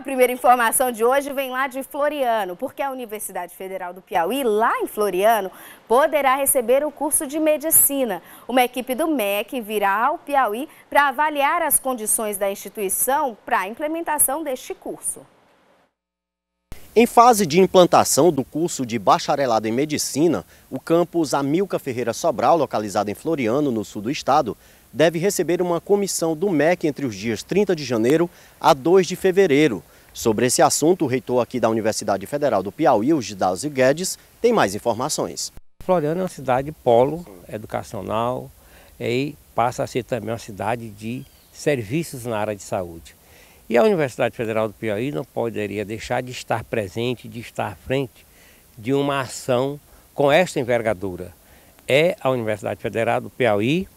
A primeira informação de hoje vem lá de Floriano, porque a Universidade Federal do Piauí, lá em Floriano, poderá receber o curso de medicina. Uma equipe do MEC virá ao Piauí para avaliar as condições da instituição para a implementação deste curso. Em fase de implantação do curso de bacharelado em medicina, o campus Amilca Ferreira Sobral, localizado em Floriano, no sul do estado, deve receber uma comissão do MEC entre os dias 30 de janeiro a 2 de fevereiro. Sobre esse assunto, o reitor aqui da Universidade Federal do Piauí, o Gidásio Guedes, tem mais informações. Floriano é uma cidade polo educacional é, e passa a ser também uma cidade de serviços na área de saúde. E a Universidade Federal do Piauí não poderia deixar de estar presente, de estar à frente de uma ação com esta envergadura. É a Universidade Federal do Piauí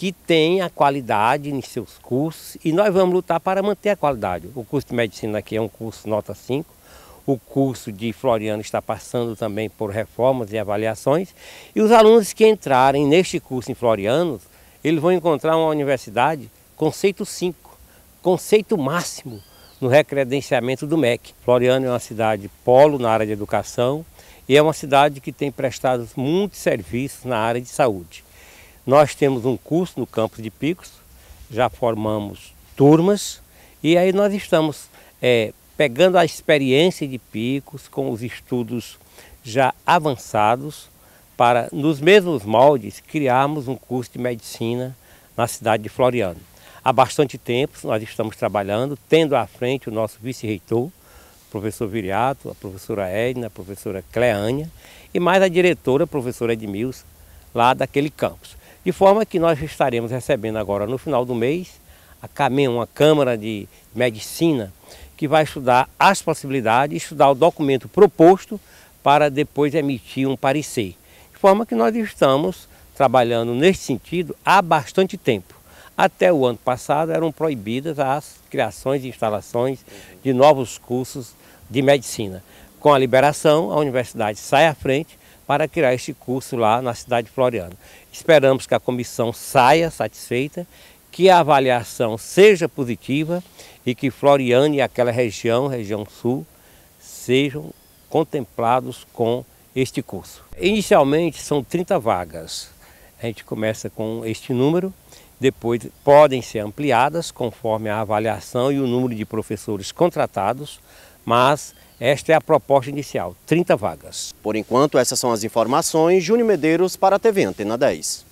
que tem a qualidade em seus cursos e nós vamos lutar para manter a qualidade. O curso de medicina aqui é um curso nota 5, o curso de Floriano está passando também por reformas e avaliações e os alunos que entrarem neste curso em Floriano, eles vão encontrar uma universidade conceito 5, conceito máximo no recredenciamento do MEC. Floriano é uma cidade polo na área de educação e é uma cidade que tem prestado muitos serviços na área de saúde. Nós temos um curso no campo de Picos, já formamos turmas e aí nós estamos é, pegando a experiência de Picos com os estudos já avançados para, nos mesmos moldes, criarmos um curso de medicina na cidade de Floriano. Há bastante tempo nós estamos trabalhando, tendo à frente o nosso vice-reitor, professor Viriato, a professora Edna, a professora Cleânia e mais a diretora, a professora Edmilson lá daquele campus. De forma que nós estaremos recebendo agora no final do mês a CAMEM, uma Câmara de Medicina, que vai estudar as possibilidades, estudar o documento proposto para depois emitir um parecer. De forma que nós estamos trabalhando nesse sentido há bastante tempo. Até o ano passado eram proibidas as criações e instalações de novos cursos de medicina. Com a liberação, a universidade sai à frente para criar este curso lá na cidade de Floriano. Esperamos que a comissão saia satisfeita, que a avaliação seja positiva e que Floriano e aquela região, região sul, sejam contemplados com este curso. Inicialmente são 30 vagas. A gente começa com este número, depois podem ser ampliadas conforme a avaliação e o número de professores contratados, mas esta é a proposta inicial, 30 vagas. Por enquanto, essas são as informações. Júnior Medeiros para a TV Antena 10.